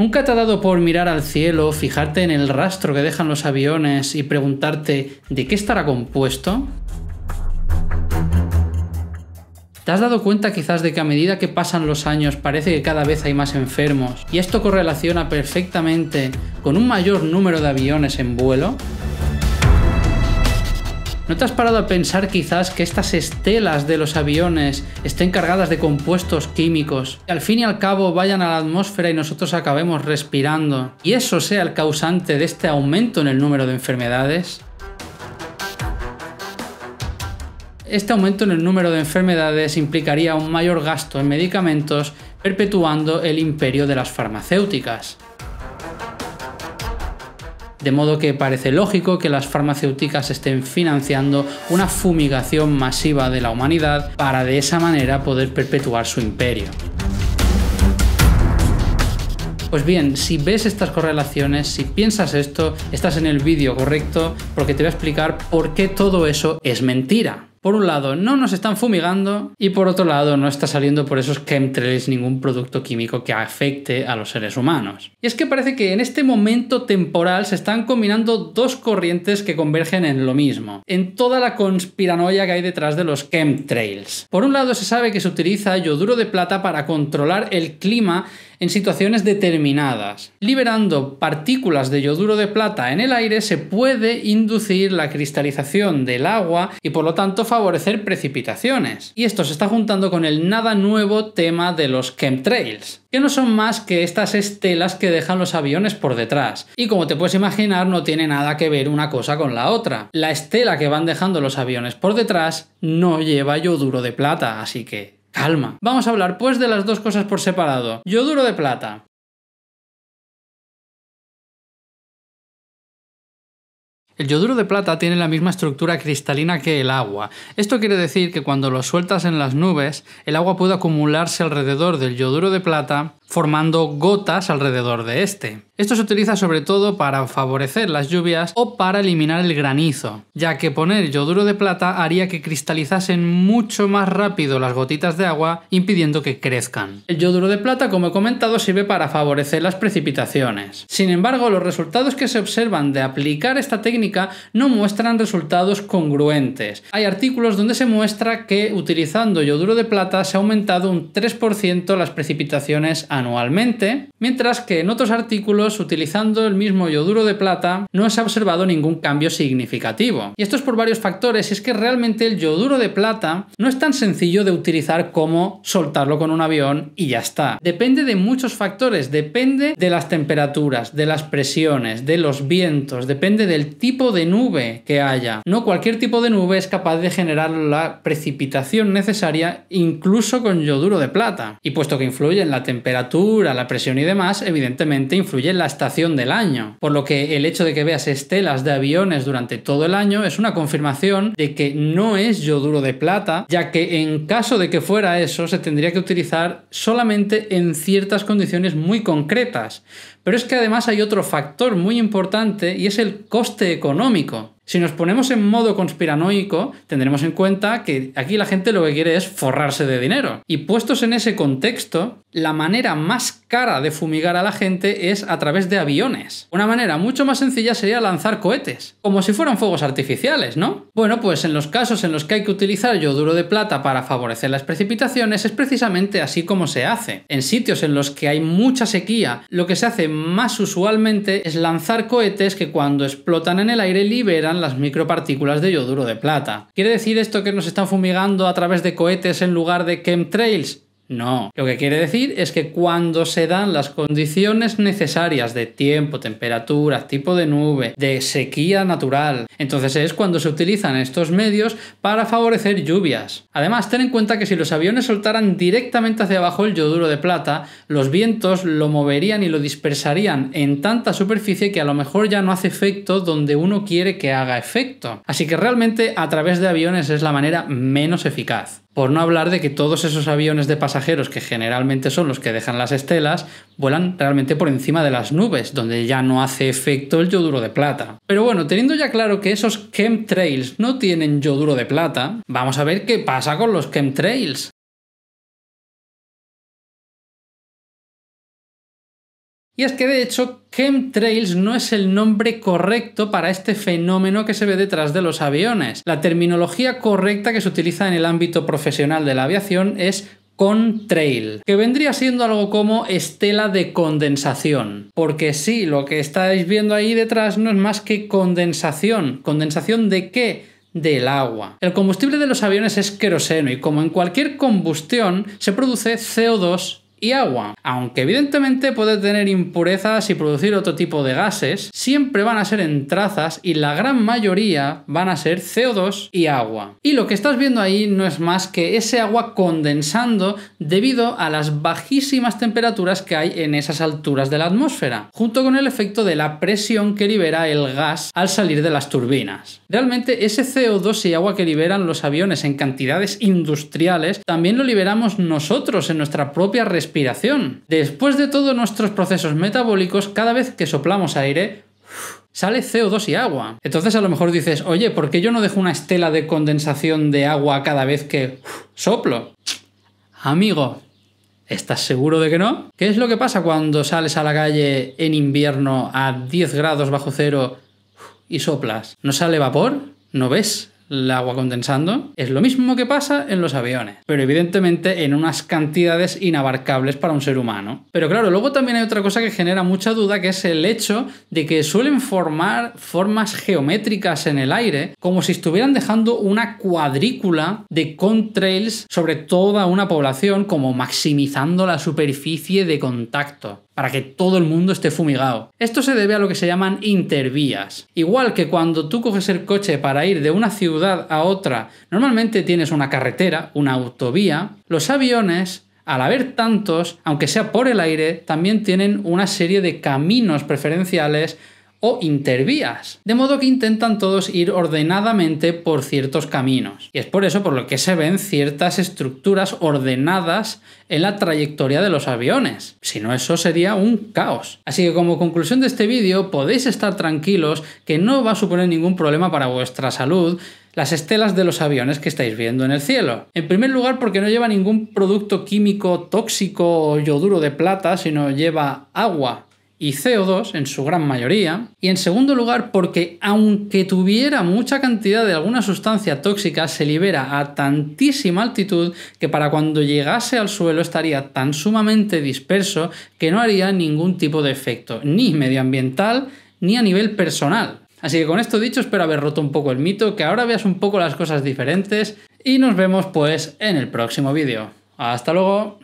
¿Nunca te ha dado por mirar al cielo, fijarte en el rastro que dejan los aviones y preguntarte de qué estará compuesto? ¿Te has dado cuenta quizás de que a medida que pasan los años parece que cada vez hay más enfermos y esto correlaciona perfectamente con un mayor número de aviones en vuelo? ¿No te has parado a pensar quizás que estas estelas de los aviones estén cargadas de compuestos químicos, que al fin y al cabo vayan a la atmósfera y nosotros acabemos respirando, y eso sea el causante de este aumento en el número de enfermedades? Este aumento en el número de enfermedades implicaría un mayor gasto en medicamentos, perpetuando el imperio de las farmacéuticas. De modo que parece lógico que las farmacéuticas estén financiando una fumigación masiva de la humanidad para de esa manera poder perpetuar su imperio. Pues bien, si ves estas correlaciones, si piensas esto, estás en el vídeo correcto porque te voy a explicar por qué todo eso es mentira por un lado no nos están fumigando y por otro lado no está saliendo por esos chemtrails ningún producto químico que afecte a los seres humanos. Y es que parece que en este momento temporal se están combinando dos corrientes que convergen en lo mismo, en toda la conspiranoia que hay detrás de los chemtrails. Por un lado se sabe que se utiliza yoduro de plata para controlar el clima en situaciones determinadas. Liberando partículas de yoduro de plata en el aire se puede inducir la cristalización del agua y por lo tanto favorecer precipitaciones. Y esto se está juntando con el nada nuevo tema de los chemtrails, que no son más que estas estelas que dejan los aviones por detrás. Y como te puedes imaginar, no tiene nada que ver una cosa con la otra. La estela que van dejando los aviones por detrás no lleva yoduro de plata, así que Calma. Vamos a hablar pues de las dos cosas por separado. Yoduro de plata. El yoduro de plata tiene la misma estructura cristalina que el agua. Esto quiere decir que cuando lo sueltas en las nubes, el agua puede acumularse alrededor del yoduro de plata, formando gotas alrededor de este. Esto se utiliza sobre todo para favorecer las lluvias o para eliminar el granizo, ya que poner yoduro de plata haría que cristalizasen mucho más rápido las gotitas de agua, impidiendo que crezcan. El yoduro de plata, como he comentado, sirve para favorecer las precipitaciones. Sin embargo, los resultados que se observan de aplicar esta técnica no muestran resultados congruentes. Hay artículos donde se muestra que utilizando yoduro de plata se ha aumentado un 3% las precipitaciones anualmente, mientras que en otros artículos utilizando el mismo yoduro de plata no se ha observado ningún cambio significativo. Y esto es por varios factores, es que realmente el yoduro de plata no es tan sencillo de utilizar como soltarlo con un avión y ya está. Depende de muchos factores, depende de las temperaturas, de las presiones, de los vientos, depende del tipo de nube que haya. No cualquier tipo de nube es capaz de generar la precipitación necesaria incluso con yoduro de plata. Y puesto que influye en la temperatura, la presión y demás, evidentemente influye en la estación del año, por lo que el hecho de que veas estelas de aviones durante todo el año es una confirmación de que no es yoduro de plata, ya que en caso de que fuera eso se tendría que utilizar solamente en ciertas condiciones muy concretas. Pero es que además hay otro factor muy importante y es el coste económico. Si nos ponemos en modo conspiranoico, tendremos en cuenta que aquí la gente lo que quiere es forrarse de dinero. Y puestos en ese contexto, la manera más cara de fumigar a la gente es a través de aviones. Una manera mucho más sencilla sería lanzar cohetes, como si fueran fuegos artificiales, ¿no? Bueno, pues en los casos en los que hay que utilizar yoduro de plata para favorecer las precipitaciones es precisamente así como se hace. En sitios en los que hay mucha sequía, lo que se hace más usualmente es lanzar cohetes que cuando explotan en el aire liberan las micropartículas de yoduro de plata. ¿Quiere decir esto que nos están fumigando a través de cohetes en lugar de chemtrails? No, lo que quiere decir es que cuando se dan las condiciones necesarias de tiempo, temperatura, tipo de nube, de sequía natural, entonces es cuando se utilizan estos medios para favorecer lluvias. Además, ten en cuenta que si los aviones soltaran directamente hacia abajo el yoduro de plata, los vientos lo moverían y lo dispersarían en tanta superficie que a lo mejor ya no hace efecto donde uno quiere que haga efecto. Así que realmente a través de aviones es la manera menos eficaz. Por no hablar de que todos esos aviones de pasajeros, que generalmente son los que dejan las estelas, vuelan realmente por encima de las nubes, donde ya no hace efecto el yoduro de plata. Pero bueno, teniendo ya claro que esos chemtrails no tienen yoduro de plata, vamos a ver qué pasa con los chemtrails. Y es que de hecho, chemtrails no es el nombre correcto para este fenómeno que se ve detrás de los aviones. La terminología correcta que se utiliza en el ámbito profesional de la aviación es contrail, que vendría siendo algo como estela de condensación. Porque sí, lo que estáis viendo ahí detrás no es más que condensación. ¿Condensación de qué? del agua. El combustible de los aviones es queroseno y como en cualquier combustión se produce CO2 y agua. Aunque evidentemente puede tener impurezas y producir otro tipo de gases, siempre van a ser en trazas y la gran mayoría van a ser CO2 y agua. Y lo que estás viendo ahí no es más que ese agua condensando debido a las bajísimas temperaturas que hay en esas alturas de la atmósfera, junto con el efecto de la presión que libera el gas al salir de las turbinas. Realmente ese CO2 y agua que liberan los aviones en cantidades industriales también lo liberamos nosotros en nuestra propia respiración Después de todos nuestros procesos metabólicos, cada vez que soplamos aire, sale CO2 y agua. Entonces a lo mejor dices, oye, ¿por qué yo no dejo una estela de condensación de agua cada vez que soplo? Amigo, ¿Estás seguro de que no? ¿Qué es lo que pasa cuando sales a la calle en invierno a 10 grados bajo cero y soplas? ¿No sale vapor? ¿No ves el agua condensando, es lo mismo que pasa en los aviones, pero evidentemente en unas cantidades inabarcables para un ser humano. Pero claro, luego también hay otra cosa que genera mucha duda, que es el hecho de que suelen formar formas geométricas en el aire, como si estuvieran dejando una cuadrícula de contrails sobre toda una población, como maximizando la superficie de contacto para que todo el mundo esté fumigado. Esto se debe a lo que se llaman intervías. Igual que cuando tú coges el coche para ir de una ciudad a otra, normalmente tienes una carretera, una autovía, los aviones al haber tantos, aunque sea por el aire, también tienen una serie de caminos preferenciales o intervías, de modo que intentan todos ir ordenadamente por ciertos caminos. Y es por eso por lo que se ven ciertas estructuras ordenadas en la trayectoria de los aviones. Si no, eso sería un caos. Así que como conclusión de este vídeo, podéis estar tranquilos que no va a suponer ningún problema para vuestra salud las estelas de los aviones que estáis viendo en el cielo. En primer lugar, porque no lleva ningún producto químico tóxico o yoduro de plata, sino lleva agua y CO2 en su gran mayoría. Y en segundo lugar, porque aunque tuviera mucha cantidad de alguna sustancia tóxica, se libera a tantísima altitud que para cuando llegase al suelo estaría tan sumamente disperso que no haría ningún tipo de efecto, ni medioambiental, ni a nivel personal. Así que con esto dicho, espero haber roto un poco el mito, que ahora veas un poco las cosas diferentes y nos vemos pues en el próximo vídeo. Hasta luego.